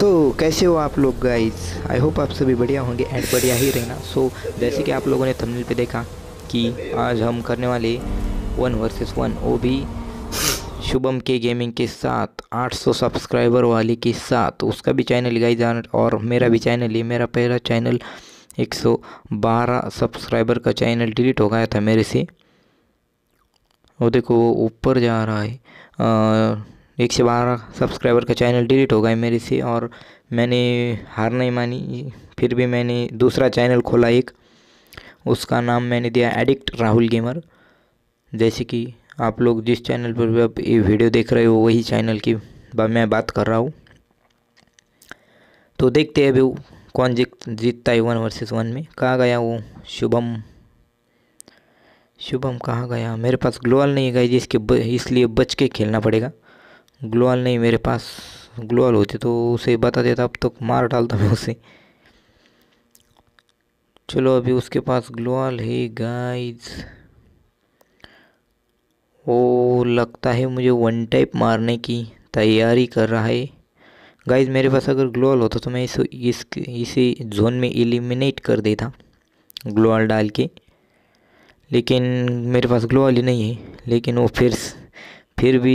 तो कैसे हो आप लोग गाइज आई होप आप सभी बढ़िया होंगे एंड बढ़िया ही रहना सो so, जैसे कि आप लोगों ने थंबनेल पे देखा कि आज हम करने वाले वन वर्सेस वन वो भी शुभम के गेमिंग के साथ 800 सब्सक्राइबर वाले के साथ उसका भी चैनल गाइज और मेरा भी चैनल ही मेरा पहला चैनल 112 सब्सक्राइबर का चैनल डिलीट हो गया था मेरे से वो देखो वो ऊपर जा रहा है आ, एक से बारह सब्सक्राइबर का चैनल डिलीट हो गया मेरे से और मैंने हार नहीं मानी फिर भी मैंने दूसरा चैनल खोला एक उसका नाम मैंने दिया एडिक्ट राहुल गेमर जैसे कि आप लोग जिस चैनल पर भी अब ये वीडियो देख रहे हो वही चैनल की मैं बात कर रहा हूँ तो देखते हैं अभी कौन जीत जीतता है वन वर्सेस वन में कहाँ गया वो शुभम शुभम कहाँ गया मेरे पास ग्लोअल नहीं गई जिसके ब, इसलिए बच के खेलना पड़ेगा ग्लोअल नहीं मेरे पास ग्लोअल होते तो उसे बता देता अब तो मार डालता मैं उसे चलो अभी उसके पास ग्लोअल है गाइस वो लगता है मुझे वन टाइप मारने की तैयारी कर रहा है गाइस मेरे पास अगर ग्लोअल होता तो मैं इस इस इसी जोन में एलिमिनेट कर देता ग्लोअल डाल के लेकिन मेरे पास ग्लोअल ही नहीं है लेकिन वो फिर फिर भी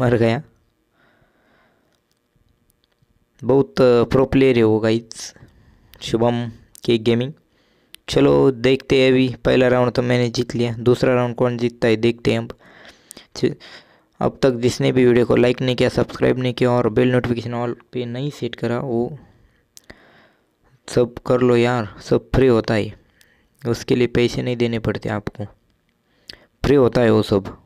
मर गया बहुत प्रो प्लेयर है वो गाइज शुभम के गेमिंग चलो देखते हैं अभी पहला राउंड तो मैंने जीत लिया दूसरा राउंड कौन जीतता है देखते हैं अब अब तक जिसने भी वीडियो को लाइक नहीं किया सब्सक्राइब नहीं किया और बेल नोटिफिकेशन ऑल पे नहीं सेट करा वो सब कर लो यार सब फ्री होता है उसके लिए पैसे नहीं देने पड़ते आपको फ्री होता है वो सब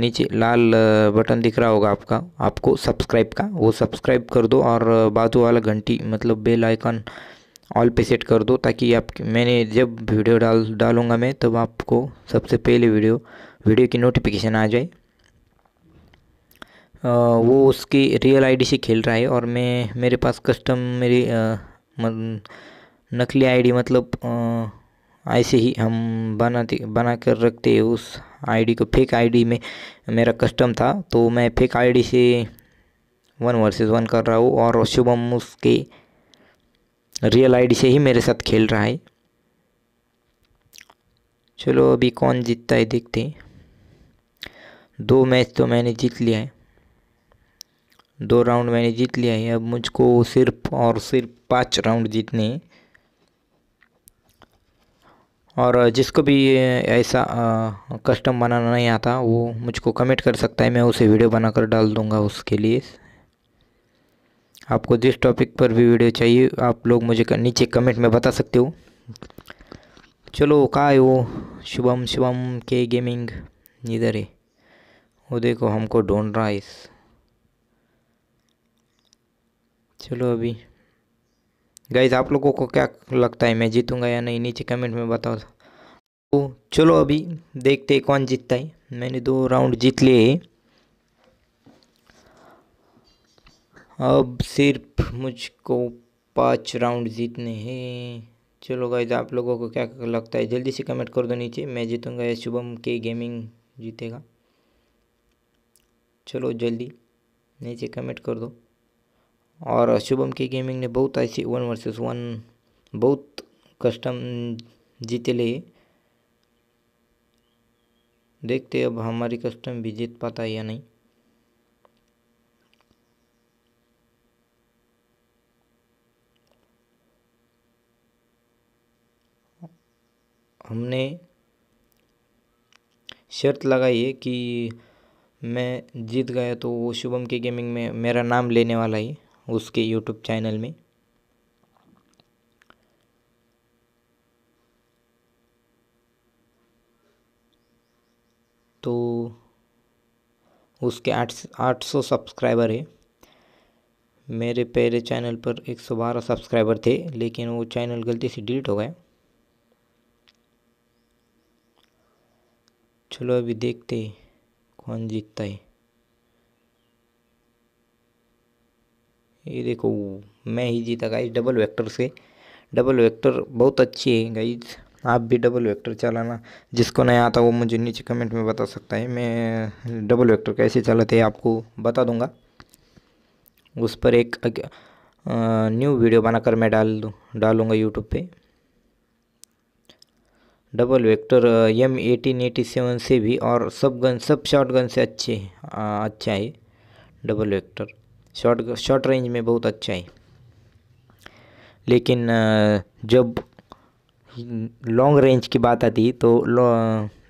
नीचे लाल बटन दिख रहा होगा आपका आपको सब्सक्राइब का वो सब्सक्राइब कर दो और बाजू वाला घंटी मतलब बेल आइकन ऑल पे सेट कर दो ताकि आप मैंने जब वीडियो डाल डालूँगा मैं तब आपको सबसे पहले वीडियो वीडियो की नोटिफिकेशन आ जाए आ, वो उसकी रियल आईडी से खेल रहा है और मैं मेरे पास कस्टम मेरी नकली आईडी मतलब आ, ऐसे ही हम बनाते बना कर रखते हैं उस आईडी को फेक आईडी में मेरा कस्टम था तो मैं फेक आईडी से वन वर्सेस वन कर रहा हूँ और शुभम उसके रियल आईडी से ही मेरे साथ खेल रहा है चलो अभी कौन जीतता है देखते हैं दो मैच तो मैंने जीत लिया है दो राउंड मैंने जीत लिया है अब मुझको सिर्फ और सिर्फ पाँच राउंड जीतने हैं और जिसको भी ऐसा कस्टम बनाना नहीं आता वो मुझको कमेंट कर सकता है मैं उसे वीडियो बनाकर डाल दूंगा उसके लिए आपको जिस टॉपिक पर भी वीडियो चाहिए आप लोग मुझे कर, नीचे कमेंट में बता सकते हो चलो का है वो शुभम शुभम के गेमिंग इधर है वो देखो हमको ढूंढ रहा है इस चलो अभी गाइज आप लोगों को क्या लगता है मैं जीतूंगा या नहीं नीचे कमेंट में बताओ तो चलो अभी देखते कौन जीतता है मैंने दो राउंड जीत लिए अब सिर्फ मुझको पांच राउंड जीतने हैं चलो गाइज आप लोगों को क्या लगता है जल्दी से कमेंट कर दो नीचे मैं जीतूंगा या शुभम के गेमिंग जीतेगा चलो जल्दी नीचे कमेंट कर दो और शुभम के गेमिंग ने बहुत ऐसी वन वर्सेस वन बहुत कस्टम ले देखते अब हमारी कस्टम भी जीत पाता है या नहीं हमने शर्त लगाई है कि मैं जीत गया तो वो शुभम के गेमिंग में मेरा नाम लेने वाला है उसके यूट्यूब चैनल में तो उसके आठ आठ सौ सब्सक्राइबर है मेरे पहले चैनल पर एक सौ बारह सब्सक्राइबर थे लेकिन वो चैनल गलती से डिलीट हो गए चलो अभी देखते कौन जीतता है ये देखो मैं ही जीता गाइज डबल वेक्टर से डबल वेक्टर बहुत अच्छी है गाइज आप भी डबल वेक्टर चलाना जिसको नहीं आता वो मुझे नीचे कमेंट में बता सकता है मैं डबल वेक्टर कैसे चलाते हैं आपको बता दूंगा उस पर एक न्यू वीडियो बनाकर मैं डाल दूँ डालूँगा यूट्यूब पे double vector M eighteen eighty seven से भी और सब गन सब शॉर्ट गन से अच्छे अच्छा है double vector short short range में बहुत अच्छा है लेकिन जब लॉन्ग रेंज की बात आती तो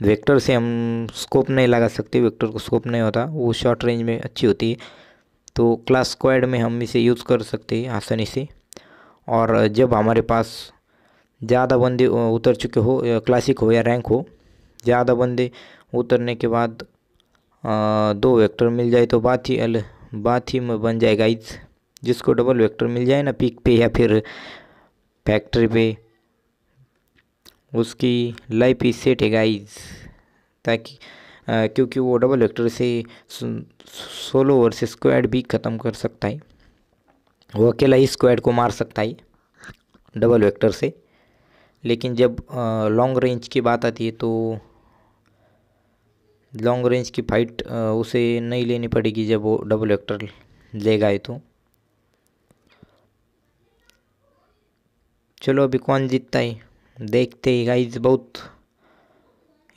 वेक्टर से हम स्कोप नहीं लगा सकते वेक्टर को स्कोप नहीं होता वो शॉर्ट रेंज में अच्छी होती है तो क्लास स्क्वाड में हम इसे यूज़ कर सकते हैं आसानी से और जब हमारे पास ज़्यादा बंदे उतर चुके हो क्लासिक हो या रैंक हो ज़्यादा बंदे उतरने के बाद दो वेक्टर मिल जाए तो बात ही बात ही में बन जाएगा इस जिसको डबल वेक्टर मिल जाए ना पिक पे या फिर फैक्ट्री पे उसकी लाइफ ही सेट है गाइज ताकि आ, क्योंकि वो डबल वेक्टर से सोलो से स्क्वाड भी ख़त्म कर सकता है वो अकेला ही स्क्वाड को मार सकता है डबल वेक्टर से लेकिन जब लॉन्ग रेंज की बात आती है तो लॉन्ग रेंज की फाइट उसे नहीं लेनी पड़ेगी जब वो डबल एक्टर लेगा तो चलो अभी कौन जीतता है देखते ही गाइज बहुत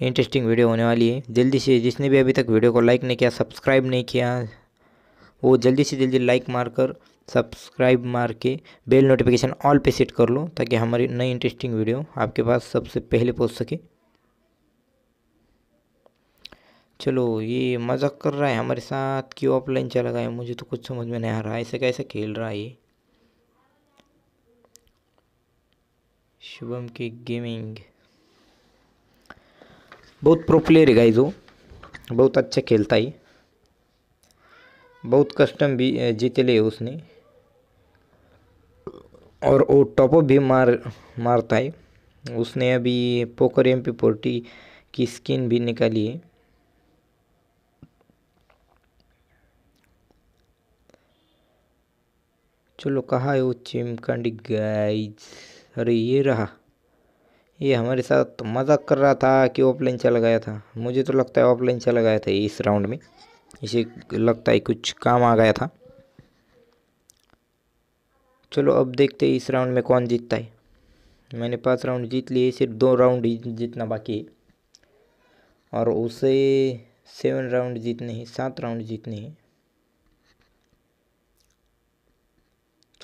इंटरेस्टिंग वीडियो होने वाली है जल्दी से जिसने भी अभी तक वीडियो को लाइक नहीं किया सब्सक्राइब नहीं किया वो जल्दी से जल्दी लाइक मार कर सब्सक्राइब मार के बेल नोटिफिकेशन ऑल पे सेट कर लो ताकि हमारी नई इंटरेस्टिंग वीडियो आपके पास सबसे पहले पहुंच सके चलो ये मजाक कर रहा है हमारे साथ क्यों ऑफलाइन चला गया मुझे तो कुछ समझ में नहीं आ रहा है ऐसे कैसे खेल रहा है ये शुभम की गेमिंग बहुत प्रो प्लेयर है गाइजो बहुत अच्छा खेलता है बहुत कस्टम भी जीते लिए उसने और वो टॉपअप भी मार मारता है उसने अभी पोकर एम पी फोर्टी की स्किन भी निकाली है चलो कहा है वो चिमकंडी गाइज अरे ये रहा ये हमारे साथ मजाक कर रहा था कि ऑफलाइन चला गया था मुझे तो लगता है ऑफलाइन चला गया था इस राउंड में इसे लगता है कुछ काम आ गया था चलो अब देखते हैं इस राउंड में कौन जीतता है मैंने पाँच राउंड जीत लिए सिर्फ दो राउंड ही जीतना बाकी है और उसे सेवन राउंड जीतने हैं सात राउंड जीतने हैं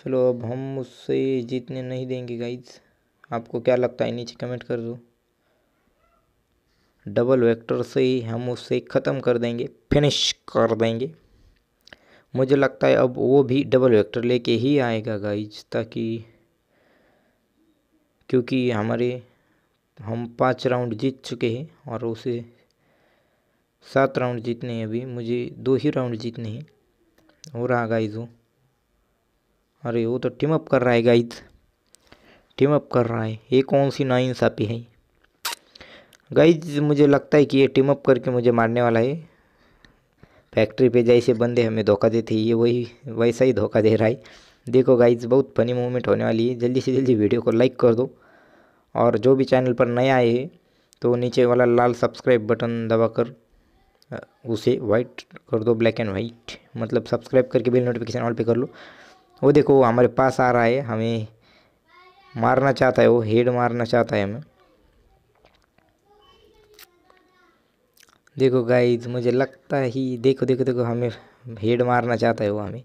चलो अब हम उससे जीतने नहीं देंगे गाइज आपको क्या लगता है नीचे कमेंट कर दो डबल वेक्टर से ही हम उससे ख़त्म कर देंगे फिनिश कर देंगे मुझे लगता है अब वो भी डबल वेक्टर लेके ही आएगा गाइज ताकि क्योंकि हमारे हम पांच राउंड जीत चुके हैं और उसे सात राउंड जीतने हैं अभी मुझे दो ही राउंड जीतने हैं हो रहा गाइज वो अरे वो तो टीम अप कर रहा है गाइज टीम अप कर रहा है ये कौन सी नाइंसाफ़ी है गाइज मुझे लगता है कि ये टीम अप करके मुझे मारने वाला है फैक्ट्री पे जैसे बंदे हमें धोखा देते ये वही वैसा ही धोखा दे रहा है देखो गाइज बहुत फनी मूवमेंट होने वाली है जल्दी से जल्दी वीडियो को लाइक कर दो और जो भी चैनल पर नया आए तो नीचे वाला लाल सब्सक्राइब बटन दबाकर उसे वाइट कर दो ब्लैक एंड वाइट मतलब सब्सक्राइब करके बिल नोटिफिकेशन ऑल पे कर लो वो देखो हमारे पास आ रहा है हमें मारना चाहता है वो हेड मारना चाहता है हमें देखो गाइज मुझे लगता है ही देखो देखो देखो हमें हेड मारना चाहता है वो हमें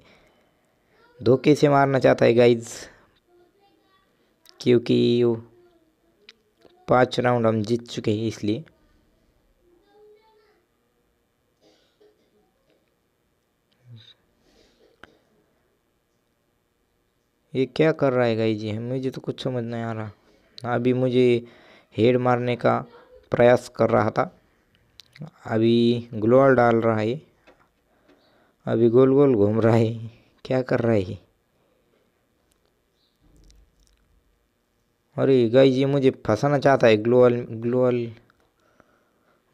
धोखे से मारना चाहता है गाइज क्योंकि वो पाँच राउंड हम जीत चुके हैं इसलिए ये क्या कर रहा है गाई जी मुझे तो कुछ समझ नहीं आ रहा अभी मुझे हेड मारने का प्रयास कर रहा था अभी ग्लोअल डाल रहा है अभी गोल गोल घूम रहा है क्या कर रहा है अरे गाई जी मुझे फंसाना चाहता है ग्लोअल ग्लोअल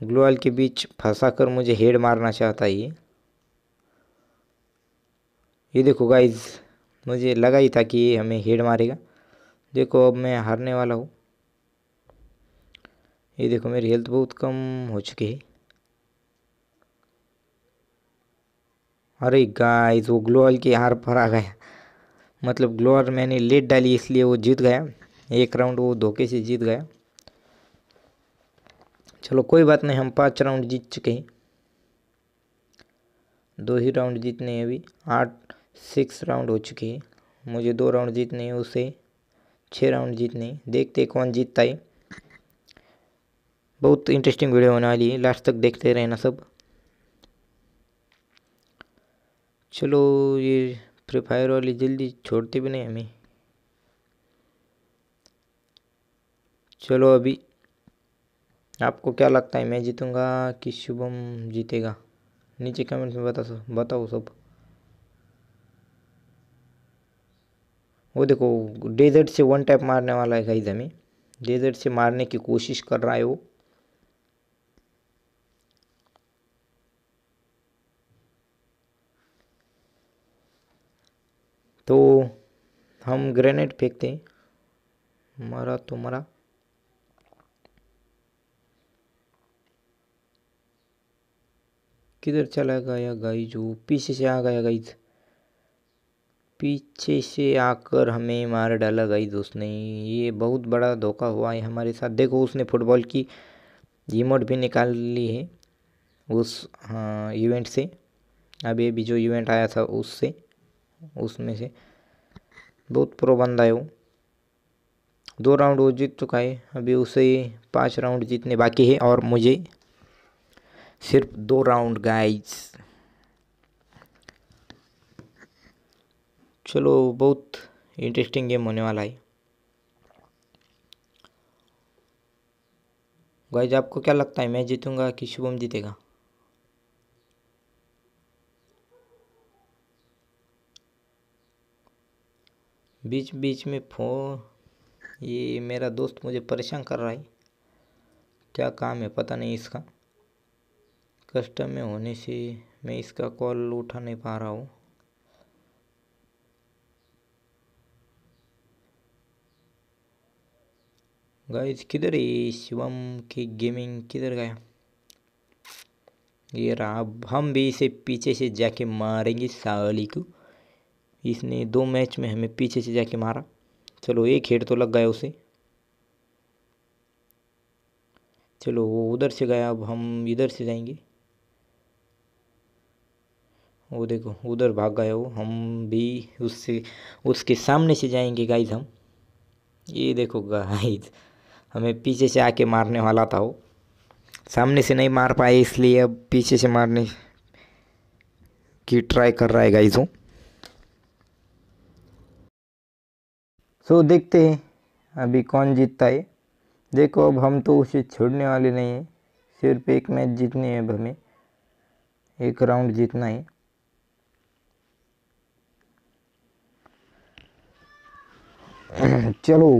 ग्लोअल के बीच फंसा कर मुझे हेड मारना चाहता है ये देखो गाइज़ मुझे लगा ही था कि ये हमें हेड मारेगा देखो अब मैं हारने वाला हूँ ये देखो मेरी हेल्थ बहुत कम हो चुकी है अरे गाइस वो ग्लोअल की हार पर आ गया मतलब ग्लोअर मैंने लेट डाली इसलिए वो जीत गया एक राउंड वो धोखे से जीत गया चलो कोई बात नहीं हम पाँच राउंड जीत चुके हैं दो ही राउंड जीतने हैं अभी आठ सिक्स राउंड हो चुके हैं मुझे दो राउंड जीतने हैं उसे छः राउंड जीतने देखते कौन जीतता है बहुत इंटरेस्टिंग वीडियो होने वाली है लास्ट तक देखते रहना सब चलो ये फ्री फायर वाली जल्दी छोड़ते भी नहीं हमें चलो अभी आपको क्या लगता है मैं जीतूँगा कि शुभम जीतेगा नीचे कमेंट्स में बता सो बताओ सब वो देखो डेजर्ट से वन टैप मारने वाला है गाइज हमें डेजर्ट से मारने की कोशिश कर रहा है वो तो हम ग्रेनेड फेंकते हैं मरा तो मरा किधर चला गया गाई जो पीछे से आ गया गाइज पीछे से आकर हमें मार डाला गई दोस्त ने ये बहुत बड़ा धोखा हुआ है हमारे साथ देखो उसने फुटबॉल की रिमोट भी निकाल ली है उस हाँ इवेंट से अब ये भी जो इवेंट आया था उससे उसमें से बहुत प्रो बंदा है वो दो राउंड वो जीत चुका है अभी उसे पांच राउंड जीतने बाकी है और मुझे सिर्फ दो राउंड गाइज़ चलो बहुत इंटरेस्टिंग गेम होने वाला है गाइज आपको क्या लगता है मैं जीतूंगा कि शुभम जीतेगा बीच बीच में फोन ये मेरा दोस्त मुझे परेशान कर रहा है क्या काम है पता नहीं इसका कस्टम में होने से मैं इसका कॉल उठा नहीं पा रहा हूँ गाइस किधर है शिवम की गेमिंग किधर गया ये रहा अब हम भी इसे पीछे से जाके मारेंगे साली को इसने दो मैच में हमें पीछे से जाके मारा चलो एक हेड तो लग गया उसे चलो वो उधर से गया अब हम इधर से जाएंगे वो देखो उधर भाग गया वो हम भी उससे उसके सामने से जाएंगे गाइज हम ये देखो गाइज हमें पीछे से आके मारने वाला था वो सामने से नहीं मार पाए इसलिए अब पीछे से मारने की ट्राई कर रहा है गाइस हूँ सो देखते हैं अभी कौन जीतता है देखो अब हम तो उसे छोड़ने वाले नहीं हैं सिर्फ एक मैच जीतने हैं अब हमें एक राउंड जीतना है चलो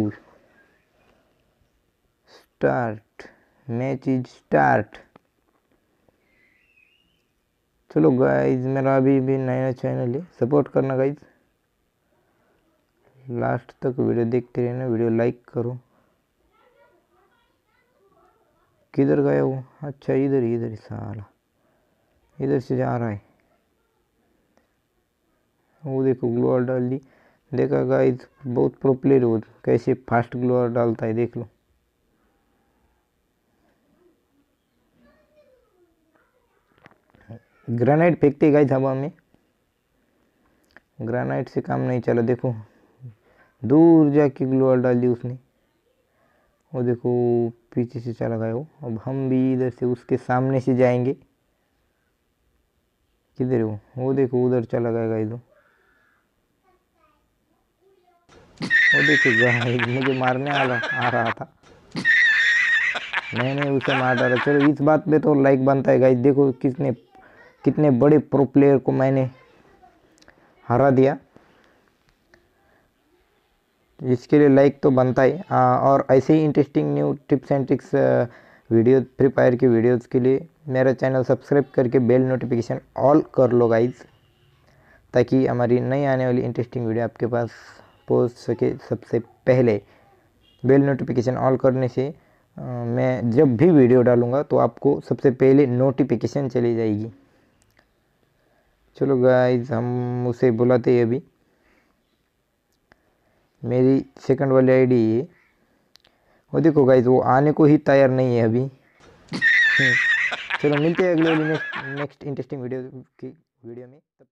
स्टार्ट मैच इज स्टार्ट चलो गाइज मेरा अभी भी नया चैनल है सपोर्ट करना गाइज लास्ट तक वीडियो देखते रहना वीडियो लाइक करो किधर गया वो अच्छा इधर इधर ही साला इधर से जा रहा है वो देखो ग्लोअर डाल दी देखा गाइज बहुत प्रो प्लेयर वो कैसे फास्ट ग्लोअर डालता है देख लो ग्रेनाइट फेंकते गए हवा में ग्रेनाइट से काम नहीं चला देखो दूर जाके ग्लोअर डाल दी उसने वो देखो पीछे से चला गया वो अब हम भी इधर से उसके सामने से जाएंगे किधर वो वो देखो उधर चला गया गाइस वो देखो मुझे मारने वाला आ रहा था मैंने उसे मार डाला चलो इस बात पे तो लाइक बनता है गाइस देखो किसने कितने बड़े प्रो प्लेयर को मैंने हरा दिया इसके लिए लाइक तो बनता ही और ऐसे ही interesting new tips and tricks video free fire के वीडियोस के लिए मेरा चैनल सब्सक्राइब करके बेल नोटिफिकेशन ऑल कर लो गाइज ताकि हमारी नई आने वाली इंटरेस्टिंग वीडियो आपके पास पहुंच सके सबसे पहले बेल नोटिफिकेशन ऑल करने से मैं जब भी वीडियो डालूँगा तो आपको सबसे पहले नोटिफिकेशन चली जाएगी चलो गाइज हम उसे बुलाते हैं अभी मेरी सेकंड वाली आईडी है वो देखो गाइज वो आने को ही तैयार नहीं है अभी चलो मिलते हैं अगले नेक्स्ट नेक्स्ट इंटरेस्टिंग वीडियो की वीडियो में तब